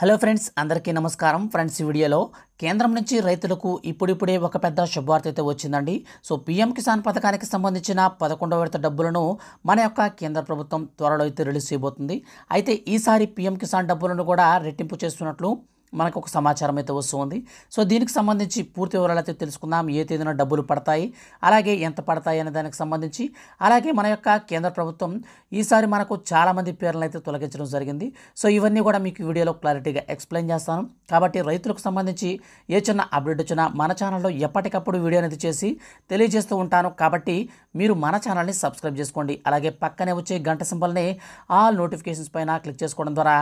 hello friends అందరికీ నమస్కారం friends వీడియోలో కేంద్రం నుంచి రైతులకు ఇప్పుడిప్పుడే ఒక పెద్ద శుభవార్త అయితే వచ్చిందండి సో పీఎం కిసాన్ పథకానికి సంబంధించిన పదకొండవ విడత డబ్బులను మన యొక్క కేంద్ర ప్రభుత్వం త్వరలో అయితే రిలీజ్ చేయబోతుంది అయితే ఈసారి పీఎం కిసాన్ డబ్బులను కూడా రెట్టింపు చేస్తున్నట్లు మనకు ఒక సమాచారం అయితే వస్తుంది సో దీనికి సంబంధించి పూర్తి వివరాలు అయితే తెలుసుకుందాం ఏ తేదీన డబ్బులు పడతాయి అలాగే ఎంత పడతాయి అనే దానికి సంబంధించి అలాగే మన యొక్క కేంద్ర ప్రభుత్వం ఈసారి మనకు చాలామంది పేర్లను అయితే తొలగించడం జరిగింది సో ఇవన్నీ కూడా మీకు వీడియోలో క్లారిటీగా ఎక్స్ప్లెయిన్ చేస్తాను కాబట్టి రైతులకు సంబంధించి ఏ చిన్న అప్డేట్ వచ్చినా మన ఛానల్లో ఎప్పటికప్పుడు వీడియో అనేది చేసి తెలియజేస్తూ ఉంటాను కాబట్టి మీరు మన ఛానల్ని సబ్స్క్రైబ్ చేసుకోండి అలాగే పక్కనే వచ్చే గంట సింబల్ని ఆల్ నోటిఫికేషన్స్ పైన క్లిక్ చేసుకోవడం ద్వారా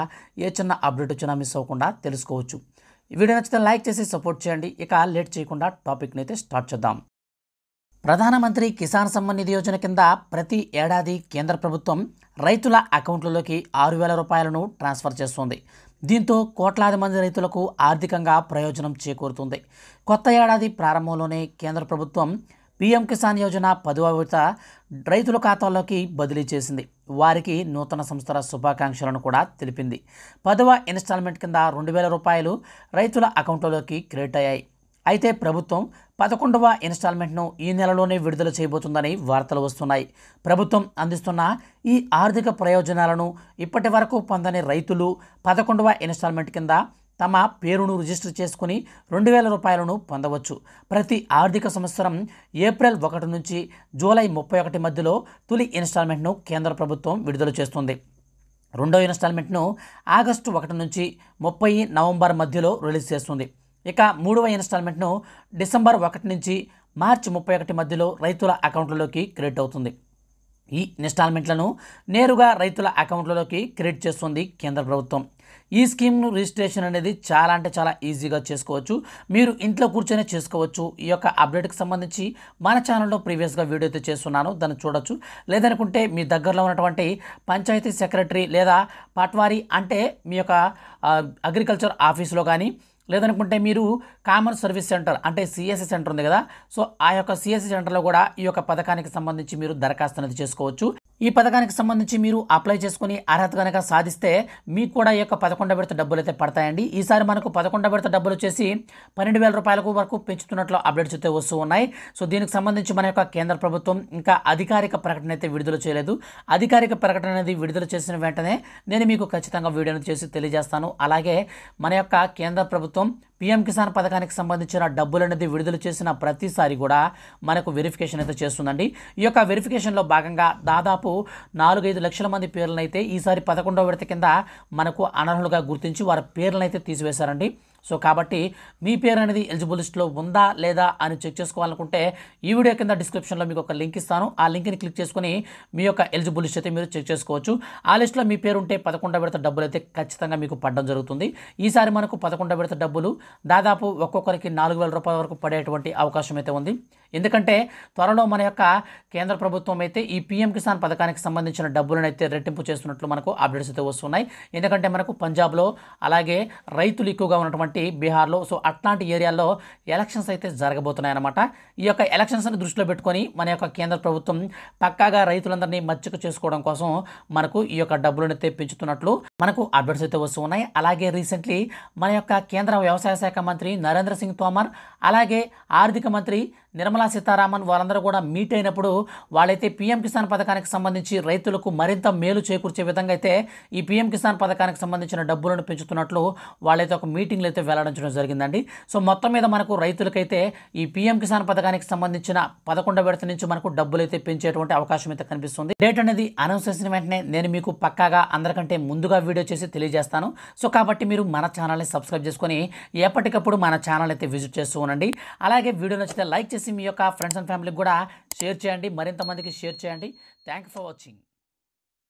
ఏ చిన్న అప్డేట్ వచ్చినా మిస్ అవ్వకుండా తెలుసుకోవచ్చు చేసుకోవచ్చు వీడియో నచ్చితే లైక్ చేసి సపోర్ట్ చేయండి ఇక లేట్ చేయకుండా టాపిక్ని అయితే స్టార్ట్ చేద్దాం ప్రధానమంత్రి కిసాన్ సమ్మాన్ నిధి యోజన కింద ప్రతి ఏడాది కేంద్ర ప్రభుత్వం రైతుల అకౌంట్లలోకి ఆరు వేల రూపాయలను ట్రాన్స్ఫర్ చేస్తుంది దీంతో కోట్లాది మంది రైతులకు ఆర్థికంగా ప్రయోజనం చేకూరుతుంది కొత్త ఏడాది ప్రారంభంలోనే కేంద్ర ప్రభుత్వం పీఎం కిసాన్ యోజన పదవ విడత రైతుల ఖాతాల్లోకి బదిలీ చేసింది వారికి నూతన సంస్థల శుభాకాంక్షలను కూడా తెలిపింది పదవ ఇన్స్టాల్మెంట్ కింద రెండు వేల రూపాయలు రైతుల అకౌంట్లలోకి క్రెడిట్ అయ్యాయి అయితే ప్రభుత్వం పదకొండవ ఇన్స్టాల్మెంట్ను ఈ నెలలోనే విడుదల చేయబోతుందని వార్తలు వస్తున్నాయి ప్రభుత్వం అందిస్తున్న ఈ ఆర్థిక ప్రయోజనాలను ఇప్పటి వరకు పొందని రైతులు పదకొండవ ఇన్స్టాల్మెంట్ కింద తమ పేరును రిజిస్టర్ చేసుకుని రెండు వేల రూపాయలను పొందవచ్చు ప్రతి ఆర్థిక సంవత్సరం ఏప్రిల్ ఒకటి నుంచి జూలై ముప్పై ఒకటి మధ్యలో తొలి ఇన్స్టాల్మెంట్ను కేంద్ర ప్రభుత్వం విడుదల చేస్తుంది రెండో ఇన్స్టాల్మెంట్ను ఆగస్టు ఒకటి నుంచి ముప్పై నవంబర్ మధ్యలో రిలీజ్ చేస్తుంది ఇక మూడవ ఇన్స్టాల్మెంట్ను డిసెంబర్ ఒకటి నుంచి మార్చి ముప్పై ఒకటి మధ్యలో రైతుల అకౌంట్లలోకి క్రెడిట్ అవుతుంది ఈ ఇన్స్టాల్మెంట్లను నేరుగా రైతుల అకౌంట్లలోకి క్రెడిట్ చేస్తుంది కేంద్ర ప్రభుత్వం ఈ స్కీమ్ను రిజిస్ట్రేషన్ అనేది చాలా అంటే చాలా ఈజీగా చేసుకోవచ్చు మీరు ఇంట్లో కూర్చొని చేసుకోవచ్చు ఈ యొక్క అప్డేట్కి సంబంధించి మన ఛానల్లో ప్రీవియస్గా వీడియో అయితే చేస్తున్నాను దాన్ని చూడొచ్చు లేదనుకుంటే మీ దగ్గరలో ఉన్నటువంటి పంచాయతీ సెక్రటరీ లేదా పట్వారీ అంటే మీ యొక్క అగ్రికల్చర్ ఆఫీస్లో కానీ లేదనుకుంటే మీరు కామన్ సర్వీస్ సెంటర్ అంటే సిఎస్సి సెంటర్ ఉంది కదా సో ఆ యొక్క సిఎస్సి సెంటర్లో కూడా ఈ యొక్క పథకానికి సంబంధించి మీరు దరఖాస్తు అనేది చేసుకోవచ్చు ఈ పథకానికి సంబంధించి మీరు అప్లై చేసుకుని అర్హత కనుక సాధిస్తే మీకు కూడా ఈ యొక్క పదకొండ విడత డబ్బులు అయితే పడతాయండి ఈసారి మనకు పదకొండ విడత డబ్బులు వచ్చేసి పన్నెండు వేల రూపాయలకు వరకు పెంచుతున్నట్లు అప్డేట్స్ అయితే వస్తూ ఉన్నాయి సో దీనికి సంబంధించి మన యొక్క కేంద్ర ప్రభుత్వం ఇంకా అధికారిక ప్రకటన అయితే విడుదల చేయలేదు అధికారిక ప్రకటన అనేది విడుదల చేసిన వెంటనే నేను మీకు ఖచ్చితంగా వీడియోను చేసి తెలియజేస్తాను అలాగే మన యొక్క కేంద్ర ప్రభుత్వం పీఎం కిసాన్ పథకానికి సంబంధించిన డబ్బులు అనేది విడుదల చేసిన ప్రతిసారి కూడా మనకు వెరిఫికేషన్ అయితే చేస్తుందండి ఈ యొక్క వెరిఫికేషన్లో భాగంగా దాదాపు నాలుగైదు లక్షల మంది పేర్లనైతే ఈసారి పదకొండవ విడత కింద మనకు అనర్హులుగా గుర్తించి వారి పేర్లనైతే తీసివేశారండి సో కాబట్టి మీ పేరు అనేది ఎలిజిబుల్ లిస్ట్లో ఉందా లేదా అని చెక్ చేసుకోవాలనుకుంటే ఈ వీడియో కింద డిస్క్రిప్షన్లో మీకు ఒక లింక్ ఇస్తాను ఆ లింక్ని క్లిక్ చేసుకుని మీ యొక్క ఎలిజిబుల్ లిస్ట్ అయితే మీరు చెక్ చేసుకోవచ్చు ఆ లిస్ట్లో మీ పేరు ఉంటే పదకొండో విడత డబ్బులు అయితే ఖచ్చితంగా మీకు పడడం జరుగుతుంది ఈసారి మనకు పదకొండో విడత డబ్బులు దాదాపు ఒక్కొక్కరికి నాలుగు వేల రూపాయల వరకు పడేటువంటి అవకాశం అయితే ఉంది ఎందుకంటే త్వరలో మన యొక్క కేంద్ర ప్రభుత్వం అయితే ఈ పీఎం కిసాన్ పథకానికి సంబంధించిన డబ్బులను అయితే రెట్టింపు చేస్తున్నట్లు మనకు అప్డేట్స్ అయితే వస్తున్నాయి ఎందుకంటే మనకు పంజాబ్లో అలాగే రైతులు ఎక్కువగా ఉన్నటువంటి కాబట్టి బీహార్లో సో అట్లాంటి ఏరియాల్లో ఎలక్షన్స్ అయితే జరగబోతున్నాయన్నమాట ఈ యొక్క ఎలక్షన్స్ని దృష్టిలో పెట్టుకొని మన యొక్క కేంద్ర ప్రభుత్వం పక్కాగా రైతులందరినీ మచ్చుకు చేసుకోవడం కోసం మనకు ఈ యొక్క డబ్బులను పెంచుతున్నట్లు మనకు అప్డేట్స్ అయితే వస్తూ ఉన్నాయి అలాగే రీసెంట్లీ మన యొక్క కేంద్ర వ్యవసాయ శాఖ మంత్రి నరేంద్ర సింగ్ తోమర్ అలాగే ఆర్థిక మంత్రి నిర్మలా సీతారామన్ వాళ్ళందరూ కూడా మీట్ అయినప్పుడు వాళ్ళైతే పీఎం కిసాన్ పథకానికి సంబంధించి రైతులకు మరింత మేలు చేకూర్చే విధంగా అయితే ఈ పీఎం కిసాన్ పథకానికి సంబంధించిన డబ్బులను పెంచుతున్నట్లు వాళ్ళైతే ఒక మీటింగ్లు అయితే వెల్లడించడం జరిగిందండి సో మొత్తం మీద మనకు రైతులకైతే ఈ పీఎం కిసాన్ పథకానికి సంబంధించిన పదకొండవ విడత నుంచి మనకు డబ్బులు అయితే పెంచేటువంటి అవకాశం అయితే కనిపిస్తుంది డేట్ అనేది అనౌన్స్ చేసిన వెంటనే నేను మీకు పక్కాగా అందరికంటే ముందుగా వీడియో చేసి తెలియజేస్తాను సో కాబట్టి మీరు మన ఛానల్ని సబ్స్క్రైబ్ చేసుకొని ఎప్పటికప్పుడు మన ఛానల్ అయితే విజిట్ చేస్తూ ఉండండి అలాగే వీడియో నచ్చితే లైక్ చేసి చేసి మీ యొక్క ఫ్రెండ్స్ అండ్ ఫ్యామిలీకి కూడా షేర్ చేయండి మరింత మందికి షేర్ చేయండి థ్యాంక్ ఫర్ వాచింగ్